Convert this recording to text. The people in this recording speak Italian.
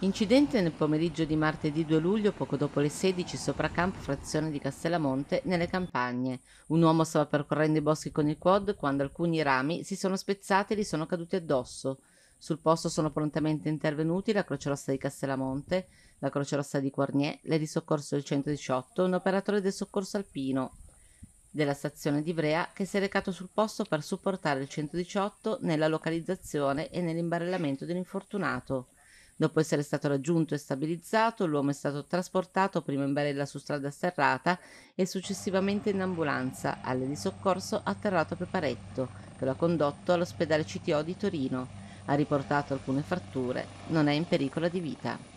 Incidente nel pomeriggio di martedì 2 luglio, poco dopo le 16, sopra Campo, frazione di Castellamonte, nelle campagne. Un uomo stava percorrendo i boschi con il quad quando alcuni rami si sono spezzati e gli sono caduti addosso. Sul posto sono prontamente intervenuti la Croce Rossa di Castellamonte, la Croce Rossa di Quarnier, l'E di Soccorso del 118, un operatore del soccorso alpino della stazione di Ivrea che si è recato sul posto per supportare il 118 nella localizzazione e nell'imbarellamento dell'infortunato. Dopo essere stato raggiunto e stabilizzato, l'uomo è stato trasportato prima in barella su strada serrata e successivamente in ambulanza, alle di soccorso atterrato a Preparetto, che lo ha condotto all'ospedale CTO di Torino. Ha riportato alcune fratture, non è in pericolo di vita.